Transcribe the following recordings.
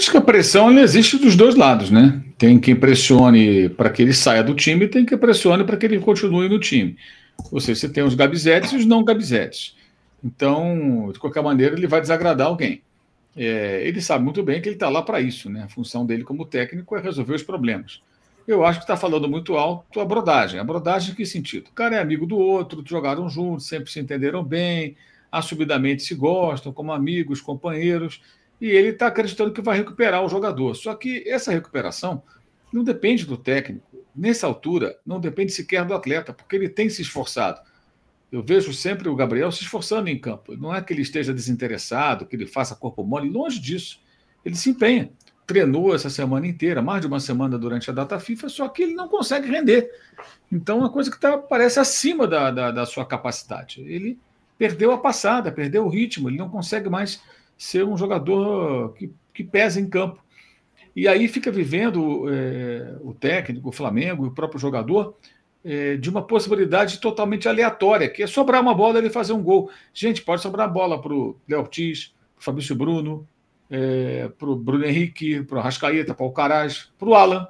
Acho que a pressão existe dos dois lados, né? Tem quem pressione para que ele saia do time e tem quem pressione para que ele continue no time. Ou seja, você tem os gabizetes e os não gabizetes. Então, de qualquer maneira, ele vai desagradar alguém. É, ele sabe muito bem que ele está lá para isso, né? A função dele como técnico é resolver os problemas. Eu acho que está falando muito alto a brodagem. A brodagem em que sentido? O cara é amigo do outro, jogaram juntos, sempre se entenderam bem, assumidamente se gostam como amigos, companheiros e ele está acreditando que vai recuperar o jogador. Só que essa recuperação não depende do técnico. Nessa altura, não depende sequer do atleta, porque ele tem se esforçado. Eu vejo sempre o Gabriel se esforçando em campo. Não é que ele esteja desinteressado, que ele faça corpo mole, longe disso. Ele se empenha. Treinou essa semana inteira, mais de uma semana durante a data FIFA, só que ele não consegue render. Então, é uma coisa que tá, parece acima da, da, da sua capacidade. Ele perdeu a passada, perdeu o ritmo, ele não consegue mais ser um jogador que, que pesa em campo. E aí fica vivendo é, o técnico, o Flamengo e o próprio jogador é, de uma possibilidade totalmente aleatória, que é sobrar uma bola e ele fazer um gol. Gente, pode sobrar a bola para o Léo Ortiz, para o Fabrício Bruno, é, para o Bruno Henrique, para o Rascaeta, para o Caraz, para o Alan.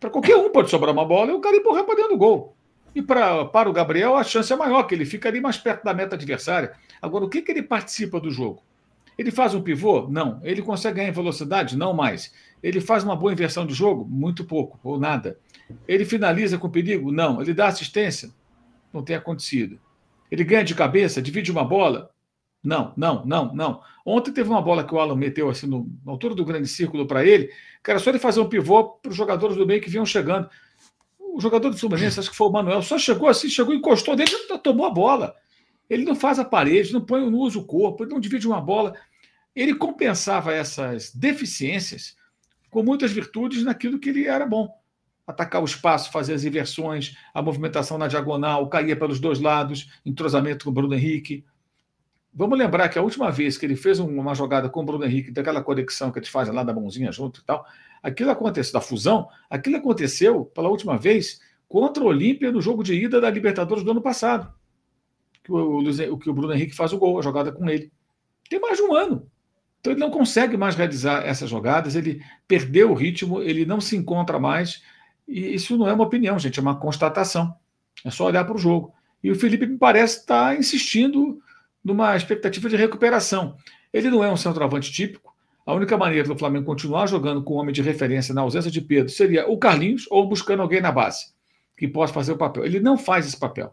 Para qualquer um pode sobrar uma bola e o cara empurrar para dentro do gol. E pra, para o Gabriel, a chance é maior, que ele fica ali mais perto da meta adversária. Agora, o que, que ele participa do jogo? Ele faz um pivô? Não. Ele consegue ganhar velocidade? Não mais. Ele faz uma boa inversão de jogo? Muito pouco, ou nada. Ele finaliza com perigo? Não. Ele dá assistência? Não tem acontecido. Ele ganha de cabeça? Divide uma bola? Não, não, não, não. Ontem teve uma bola que o Alan meteu assim no, na altura do grande círculo para ele. Cara, só ele fazer um pivô para os jogadores do meio que vinham chegando. O jogador do Fluminense, acho que foi o Manuel, só chegou assim, chegou, encostou dentro e tomou a bola. Ele não faz a parede, não põe, não usa o corpo, ele não divide uma bola. Ele compensava essas deficiências com muitas virtudes naquilo que ele era bom. Atacar o espaço, fazer as inversões, a movimentação na diagonal, caía pelos dois lados, entrosamento com o Bruno Henrique. Vamos lembrar que a última vez que ele fez uma jogada com o Bruno Henrique, daquela conexão que a gente faz lá da mãozinha junto e tal, aquilo aconteceu, da fusão, aquilo aconteceu pela última vez contra o Olímpia no jogo de ida da Libertadores do ano passado que o, Luiz, que o Bruno Henrique faz o gol, a jogada com ele. Tem mais de um ano. Então ele não consegue mais realizar essas jogadas, ele perdeu o ritmo, ele não se encontra mais. E isso não é uma opinião, gente, é uma constatação. É só olhar para o jogo. E o Felipe me parece estar tá insistindo numa expectativa de recuperação. Ele não é um centroavante típico. A única maneira do Flamengo continuar jogando com o homem de referência na ausência de Pedro seria o Carlinhos ou buscando alguém na base que possa fazer o papel. Ele não faz esse papel.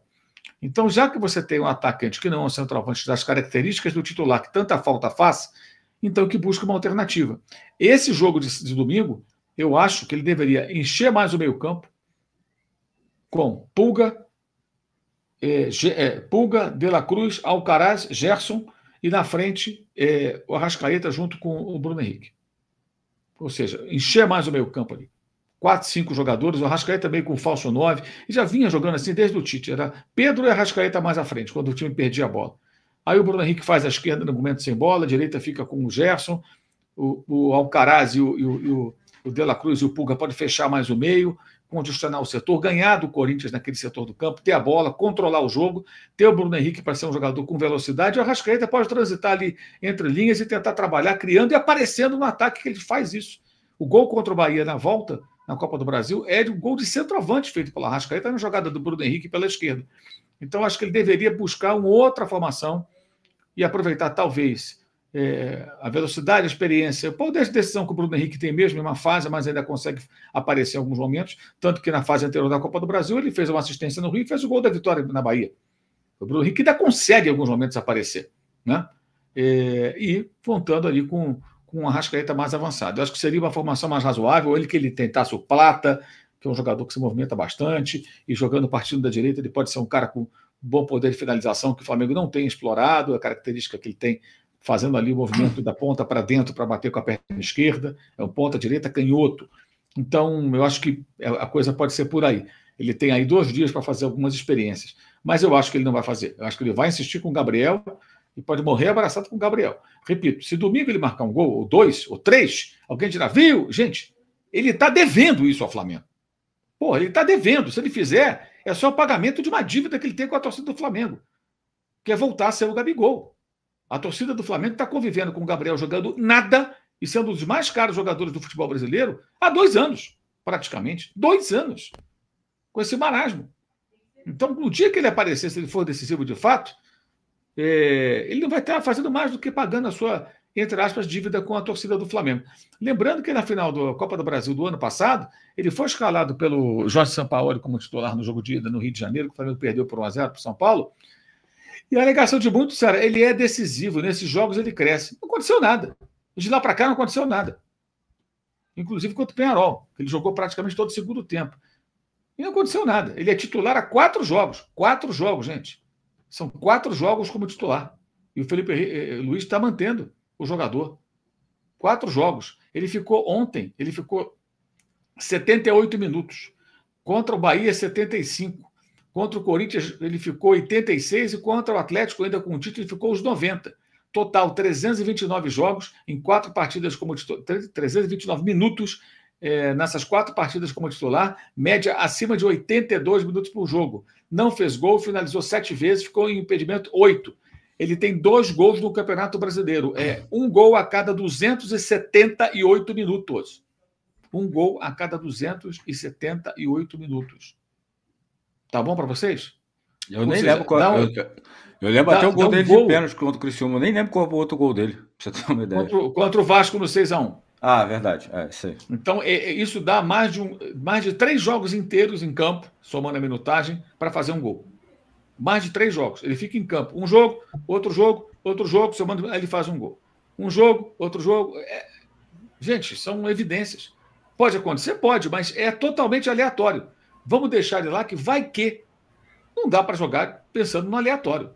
Então, já que você tem um atacante que não é um centroavante das características do titular que tanta falta faz, então que busca uma alternativa. Esse jogo de, de domingo, eu acho que ele deveria encher mais o meio-campo com Pulga, é, é, Pulga, De La Cruz, Alcaraz, Gerson e na frente é, o Arrascaeta junto com o Bruno Henrique. Ou seja, encher mais o meio-campo ali quatro, cinco jogadores, o Arrascaeta meio com falso nove, e já vinha jogando assim desde o Tite. Era Pedro e Arrascaeta mais à frente, quando o time perdia a bola. Aí o Bruno Henrique faz a esquerda no momento sem bola, a direita fica com o Gerson, o, o Alcaraz e o, e, o, e o, De La Cruz e o Puga podem fechar mais o meio, condicionar o setor, ganhar do Corinthians naquele setor do campo, ter a bola, controlar o jogo, ter o Bruno Henrique para ser um jogador com velocidade, e o Arrascaeta pode transitar ali entre linhas e tentar trabalhar, criando e aparecendo no ataque que ele faz isso. O gol contra o Bahia na volta na Copa do Brasil é um gol de centroavante feito pela Rascaeta tá na jogada do Bruno Henrique pela esquerda. Então, acho que ele deveria buscar uma outra formação e aproveitar, talvez, é, a velocidade, a experiência, o poder de decisão que o Bruno Henrique tem mesmo em uma fase, mas ainda consegue aparecer em alguns momentos. Tanto que na fase anterior da Copa do Brasil, ele fez uma assistência no Rio e fez o gol da vitória na Bahia. O Bruno Henrique ainda consegue, em alguns momentos, aparecer. Né? É, e contando ali com com o Arrascaeta mais avançado. Eu acho que seria uma formação mais razoável, ele que ele tentasse o Plata, que é um jogador que se movimenta bastante, e jogando partindo da direita, ele pode ser um cara com bom poder de finalização, que o Flamengo não tem explorado, a característica que ele tem fazendo ali o movimento da ponta para dentro para bater com a perna esquerda, é um ponta direita canhoto. Então, eu acho que é, a coisa pode ser por aí. Ele tem aí dois dias para fazer algumas experiências, mas eu acho que ele não vai fazer. Eu acho que ele vai insistir com o Gabriel e pode morrer abraçado com o Gabriel. Repito, se domingo ele marcar um gol, ou dois, ou três, alguém dirá, viu? Gente, ele está devendo isso ao Flamengo. Porra, ele está devendo. Se ele fizer, é só o pagamento de uma dívida que ele tem com a torcida do Flamengo, que é voltar a ser o Gabigol. A torcida do Flamengo está convivendo com o Gabriel jogando nada e sendo um dos mais caros jogadores do futebol brasileiro há dois anos, praticamente. Dois anos. Com esse marasmo. Então, no dia que ele aparecer, se ele for decisivo de fato, é, ele não vai estar fazendo mais do que pagando a sua, entre aspas, dívida com a torcida do Flamengo. Lembrando que na final da Copa do Brasil do ano passado, ele foi escalado pelo Jorge Sampaoli como titular no jogo de ida no Rio de Janeiro, que o Flamengo perdeu por 1x0 para o São Paulo. E a alegação de muitos era: ele é decisivo, nesses jogos ele cresce. Não aconteceu nada. De lá para cá não aconteceu nada. Inclusive contra o Penharol, que ele jogou praticamente todo o segundo tempo. E não aconteceu nada. Ele é titular a quatro jogos. Quatro jogos, gente. São quatro jogos como titular. E o Felipe eh, eh, Luiz está mantendo o jogador. Quatro jogos. Ele ficou ontem, ele ficou 78 minutos. Contra o Bahia, 75. Contra o Corinthians, ele ficou 86. E contra o Atlético, ainda com o título, ele ficou os 90. Total, 329 jogos em quatro partidas como titular. 329 minutos é, nessas quatro partidas como titular, média acima de 82 minutos por jogo. Não fez gol, finalizou sete vezes, ficou em impedimento oito. Ele tem dois gols no Campeonato Brasileiro. É um gol a cada 278 minutos. Um gol a cada 278 minutos. Tá bom para vocês? Eu Ou nem seja, lembro qual. Não, eu, eu lembro dá, até o gol dele um gol. de pênalti contra o Criciúma. Eu nem lembro qual foi o outro gol dele. Pra você ter uma ideia. Contra, contra o Vasco no 6x1. Ah, verdade. É, sei. Então, é, é, isso dá mais de, um, mais de três jogos inteiros em campo, somando a minutagem, para fazer um gol. Mais de três jogos. Ele fica em campo. Um jogo, outro jogo, outro jogo, somando, aí ele faz um gol. Um jogo, outro jogo. É... Gente, são evidências. Pode acontecer? Pode, mas é totalmente aleatório. Vamos deixar ele lá que vai que. Não dá para jogar pensando no aleatório.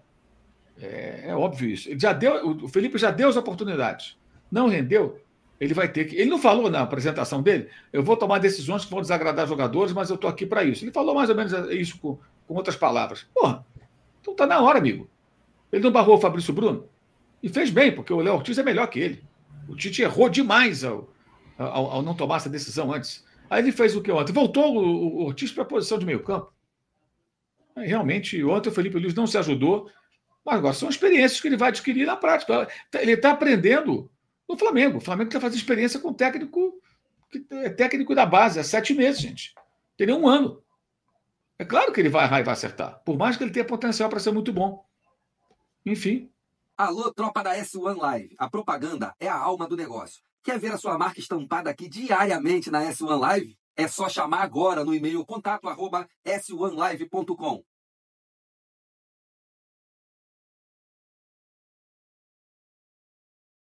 É, é, óbvio isso. Ele já deu, o Felipe já deu as oportunidades. Não rendeu? Ele vai ter que. Ele não falou na apresentação dele, eu vou tomar decisões que vão desagradar jogadores, mas eu estou aqui para isso. Ele falou mais ou menos isso com, com outras palavras. Porra, então está na hora, amigo. Ele não barrou o Fabrício Bruno. E fez bem, porque o Léo Ortiz é melhor que ele. O Tite errou demais ao, ao, ao não tomar essa decisão antes. Aí ele fez o que ontem? Voltou o, o Ortiz para a posição de meio-campo. Realmente, ontem o Felipe Luiz não se ajudou, mas agora são experiências que ele vai adquirir na prática. Ele está aprendendo no Flamengo. O Flamengo quer tá fazer experiência com técnico que é técnico da base há sete meses, gente. Teria um ano. É claro que ele vai errar e vai acertar, por mais que ele tenha potencial para ser muito bom. Enfim. Alô, tropa da S1 Live. A propaganda é a alma do negócio. Quer ver a sua marca estampada aqui diariamente na S1 Live? É só chamar agora no e-mail contato arroba s1live.com.